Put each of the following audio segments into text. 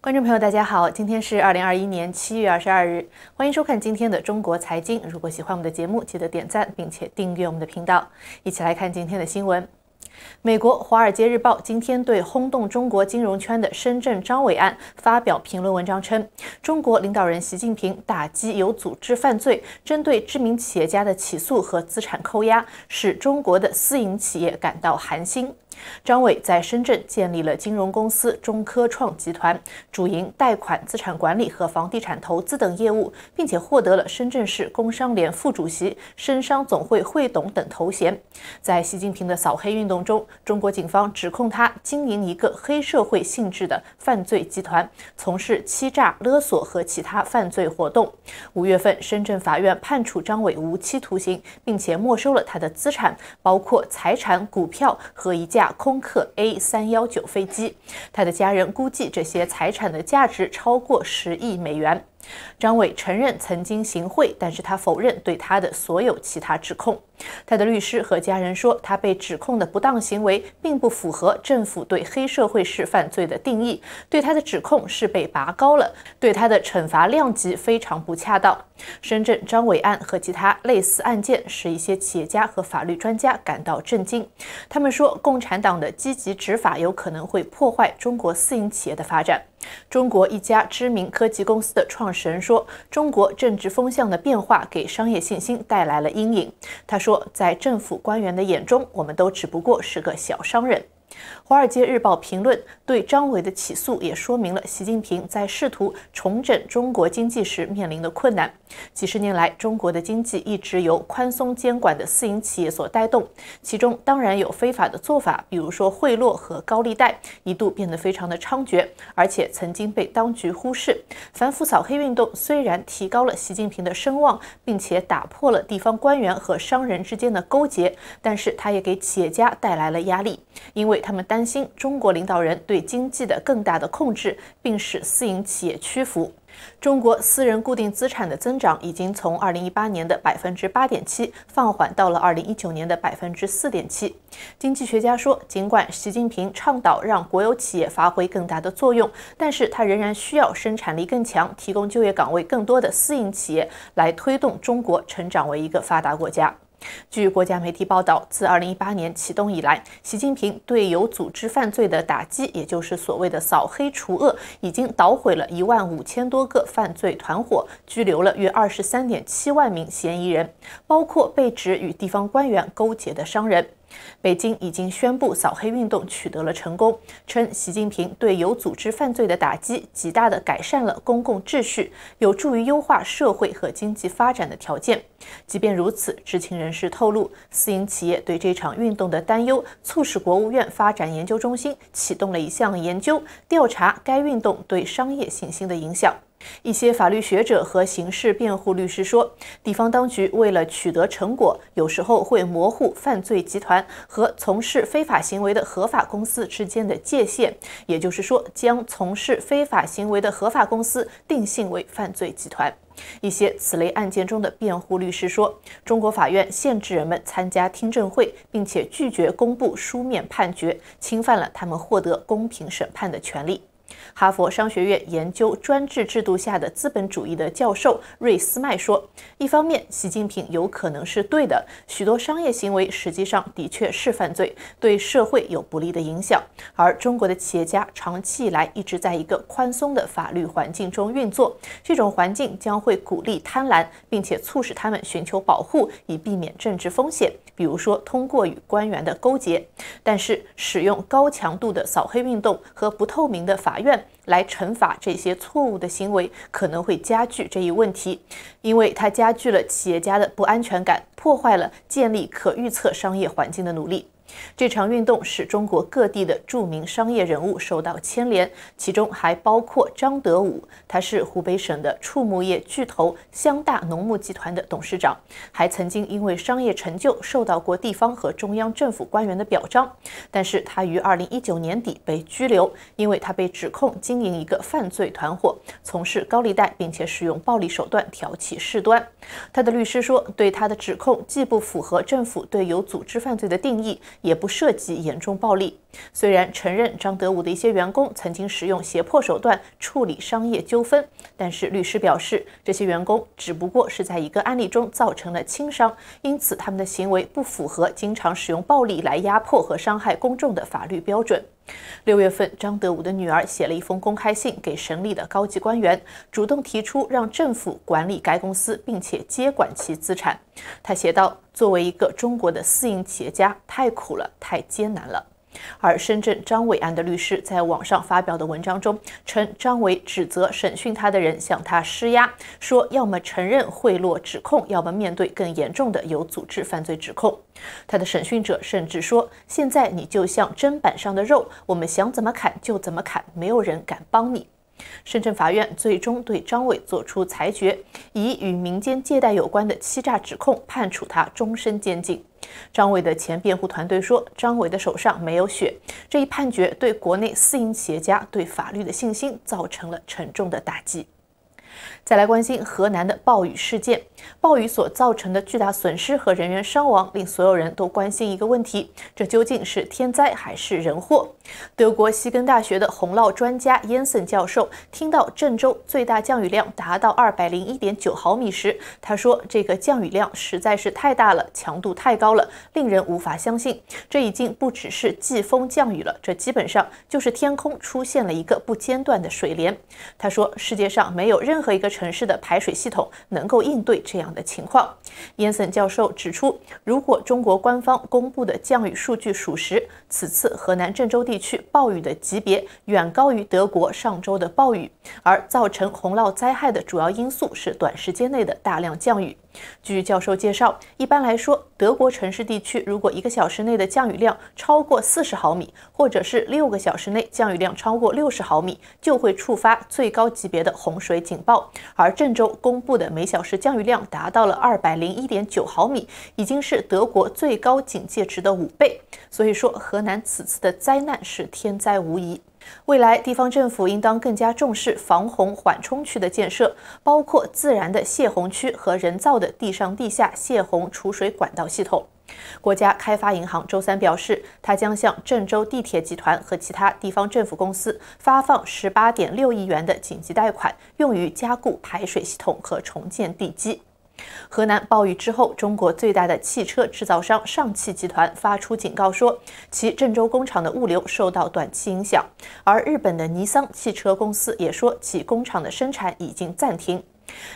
观众朋友，大家好，今天是二零二一年七月二十二日，欢迎收看今天的中国财经。如果喜欢我们的节目，记得点赞并且订阅我们的频道。一起来看今天的新闻。美国《华尔街日报》今天对轰动中国金融圈的深圳张伟案发表评论文章称，中国领导人习近平打击有组织犯罪，针对知名企业家的起诉和资产扣押，使中国的私营企业感到寒心。张伟在深圳建立了金融公司中科创集团，主营贷款、资产管理和房地产投资等业务，并且获得了深圳市工商联副主席、深商总会会董等头衔。在习近平的扫黑运动中，中国警方指控他经营一个黑社会性质的犯罪集团，从事欺诈、勒索和其他犯罪活动。五月份，深圳法院判处张伟无期徒刑，并且没收了他的资产，包括财产、股票和一架。空客 A 三幺九飞机，他的家人估计这些财产的价值超过十亿美元。张伟承认曾经行贿，但是他否认对他的所有其他指控。他的律师和家人说，他被指控的不当行为并不符合政府对黑社会式犯罪的定义，对他的指控是被拔高了，对他的惩罚量级非常不恰当。深圳张伟案和其他类似案件使一些企业家和法律专家感到震惊。他们说，共产党的积极执法有可能会破坏中国私营企业的发展。中国一家知名科技公司的创始人说，中国政治风向的变化给商业信心带来了阴影。他说。说，在政府官员的眼中，我们都只不过是个小商人。《华尔街日报》评论对张伟的起诉也说明了习近平在试图重整中国经济时面临的困难。几十年来，中国的经济一直由宽松监管的私营企业所带动，其中当然有非法的做法，比如说贿赂和高利贷，一度变得非常的猖獗，而且曾经被当局忽视。反腐扫黑运动虽然提高了习近平的声望，并且打破了地方官员和商人之间的勾结，但是它也给企业家带来了压力，因为。他们担心中国领导人对经济的更大的控制，并使私营企业屈服。中国私人固定资产的增长已经从2018年的8.7%放缓到了2019年的4.7%。经济学家说，尽管习近平倡导让国有企业发挥更大的作用，但是他仍然需要生产力更强、提供就业岗位更多的私营企业来推动中国成长为一个发达国家。据国家媒体报道，自2018年启动以来，习近平对有组织犯罪的打击，也就是所谓的“扫黑除恶”，已经捣毁了一万五千多个犯罪团伙，拘留了约二十三点七万名嫌疑人，包括被指与地方官员勾结的商人。北京已经宣布扫黑运动取得了成功，称习近平对有组织犯罪的打击极大地改善了公共秩序，有助于优化社会和经济发展的条件。即便如此，知情人士透露，私营企业对这场运动的担忧，促使国务院发展研究中心启动了一项研究调查该运动对商业信心的影响。一些法律学者和刑事辩护律师说，地方当局为了取得成果，有时候会模糊犯罪集团和从事非法行为的合法公司之间的界限，也就是说，将从事非法行为的合法公司定性为犯罪集团。一些此类案件中的辩护律师说，中国法院限制人们参加听证会，并且拒绝公布书面判决，侵犯了他们获得公平审判的权利。哈佛商学院研究专制制度下的资本主义的教授瑞斯麦说：“一方面，习近平有可能是对的。许多商业行为实际上的确是犯罪，对社会有不利的影响。而中国的企业家长期以来一直在一个宽松的法律环境中运作，这种环境将会鼓励贪婪，并且促使他们寻求保护，以避免政治风险，比如说通过与官员的勾结。但是，使用高强度的扫黑运动和不透明的法。”法院来惩罚这些错误的行为，可能会加剧这一问题，因为它加剧了企业家的不安全感，破坏了建立可预测商业环境的努力。这场运动使中国各地的著名商业人物受到牵连，其中还包括张德武，他是湖北省的畜牧业巨头湘大农牧集团的董事长，还曾经因为商业成就受到过地方和中央政府官员的表彰。但是他于二零一九年底被拘留，因为他被指控经营一个犯罪团伙，从事高利贷，并且使用暴力手段挑起事端。他的律师说，对他的指控既不符合政府对有组织犯罪的定义。也不涉及严重暴力。虽然承认张德武的一些员工曾经使用胁迫手段处理商业纠纷，但是律师表示，这些员工只不过是在一个案例中造成了轻伤，因此他们的行为不符合经常使用暴力来压迫和伤害公众的法律标准。六月份，张德武的女儿写了一封公开信给省里的高级官员，主动提出让政府管理该公司，并且接管其资产。他写道。作为一个中国的私营企业家，太苦了，太艰难了。而深圳张伟案的律师在网上发表的文章中称，张伟指责审讯他的人向他施压，说要么承认贿赂指控，要么面对更严重的有组织犯罪指控。他的审讯者甚至说：“现在你就像砧板上的肉，我们想怎么砍就怎么砍，没有人敢帮你。”深圳法院最终对张伟作出裁决，以与民间借贷有关的欺诈指控判处他终身监禁。张伟的前辩护团队说：“张伟的手上没有血。”这一判决对国内私营企业家对法律的信心造成了沉重的打击。再来关心河南的暴雨事件，暴雨所造成的巨大损失和人员伤亡，令所有人都关心一个问题：这究竟是天灾还是人祸？德国西根大学的洪涝专家 Yensen 教授听到郑州最大降雨量达到二百零一点九毫米时，他说：“这个降雨量实在是太大了，强度太高了，令人无法相信。这已经不只是季风降雨了，这基本上就是天空出现了一个不间断的水帘。”他说：“世界上没有任何。”和一个城市的排水系统能够应对这样的情况。y e n s n 教授指出，如果中国官方公布的降雨数据属实，此次河南郑州地区暴雨的级别远高于德国上周的暴雨，而造成洪涝灾害的主要因素是短时间内的大量降雨。据教授介绍，一般来说，德国城市地区如果一个小时内的降雨量超过四十毫米，或者是六个小时内降雨量超过六十毫米，就会触发最高级别的洪水警报。而郑州公布的每小时降雨量达到了二百零一点九毫米，已经是德国最高警戒值的五倍。所以说，河南此次的灾难是天灾无疑。未来，地方政府应当更加重视防洪缓冲区的建设，包括自然的泄洪区和人造的地上、地下泄洪储水管道系统。国家开发银行周三表示，它将向郑州地铁集团和其他地方政府公司发放十八点六亿元的紧急贷款，用于加固排水系统和重建地基。河南暴雨之后，中国最大的汽车制造商上汽集团发出警告说，其郑州工厂的物流受到短期影响，而日本的尼桑汽车公司也说其工厂的生产已经暂停。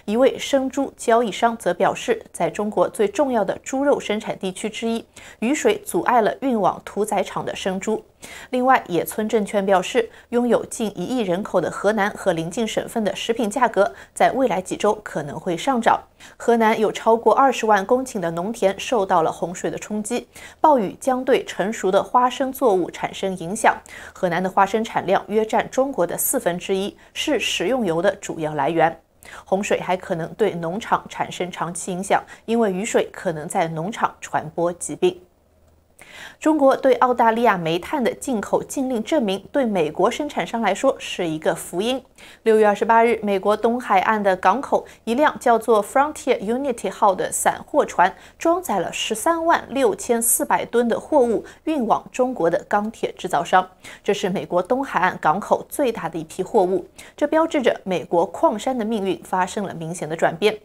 一位生猪交易商则表示，在中国最重要的猪肉生产地区之一，雨水阻碍了运往屠宰场的生猪。另外，野村证券表示，拥有近一亿人口的河南和邻近省份的食品价格在未来几周可能会上涨。河南有超过二十万公顷的农田受到了洪水的冲击，暴雨将对成熟的花生作物产生影响。河南的花生产量约占中国的四分之一，是食用油的主要来源。洪水还可能对农场产生长期影响，因为雨水可能在农场传播疾病。中国对澳大利亚煤炭的进口禁令，证明对美国生产商来说是一个福音。六月二十八日，美国东海岸的港口，一辆叫做 Frontier Unity 号的散货船装载了十三万六千四百吨的货物，运往中国的钢铁制造商。这是美国东海岸港口最大的一批货物。这标志着美国矿山的命运发生了明显的转变。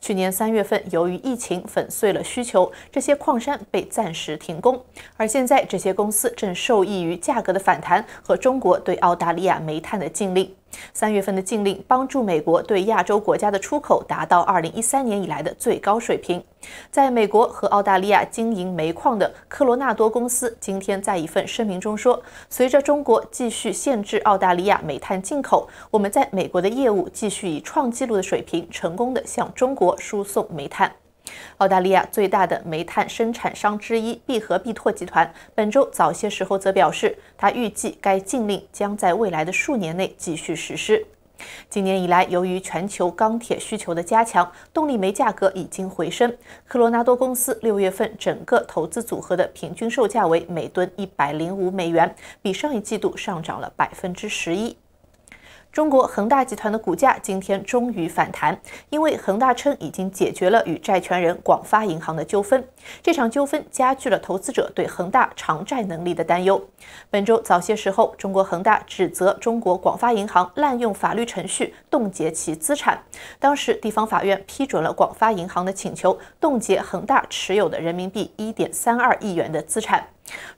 去年三月份，由于疫情粉碎了需求，这些矿山被暂时停工。而现在，这些公司正受益于价格的反弹和中国对澳大利亚煤炭的禁令。三月份的禁令帮助美国对亚洲国家的出口达到二零一三年以来的最高水平。在美国和澳大利亚经营煤矿的科罗纳多公司今天在一份声明中说：“随着中国继续限制澳大利亚煤炭进口，我们在美国的业务继续以创纪录的水平成功地向中国输送煤炭。”澳大利亚最大的煤炭生产商之一必和必拓集团本周早些时候则表示，他预计该禁令将在未来的数年内继续实施。今年以来，由于全球钢铁需求的加强，动力煤价格已经回升。科罗纳多公司六月份整个投资组合的平均售价为每吨一百零五美元，比上一季度上涨了百分之十一。中国恒大集团的股价今天终于反弹，因为恒大称已经解决了与债权人广发银行的纠纷。这场纠纷加剧了投资者对恒大偿债能力的担忧。本周早些时候，中国恒大指责中国广发银行滥用法律程序冻结其资产。当时，地方法院批准了广发银行的请求，冻结恒大持有的人民币1.32亿元的资产。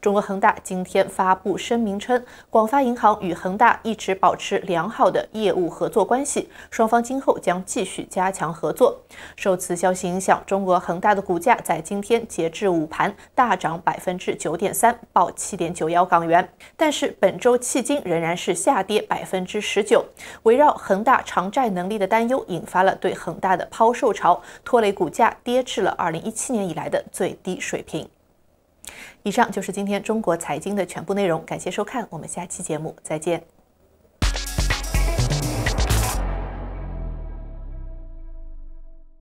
中国恒大今天发布声明称，广发银行与恒大一直保持良好的业务合作关系，双方今后将继续加强合作。受此消息影响，中国恒大的股价在今天截至午盘大涨百分之九点三，报七点九幺港元。但是本周迄今仍然是下跌百分之十九。围绕恒大偿债能力的担忧引发了对恒大的抛售潮，拖累股价跌至了二零一七年以来的最低水平。以上就是今天中国财经的全部内容，感谢收看，我们下期节目再见。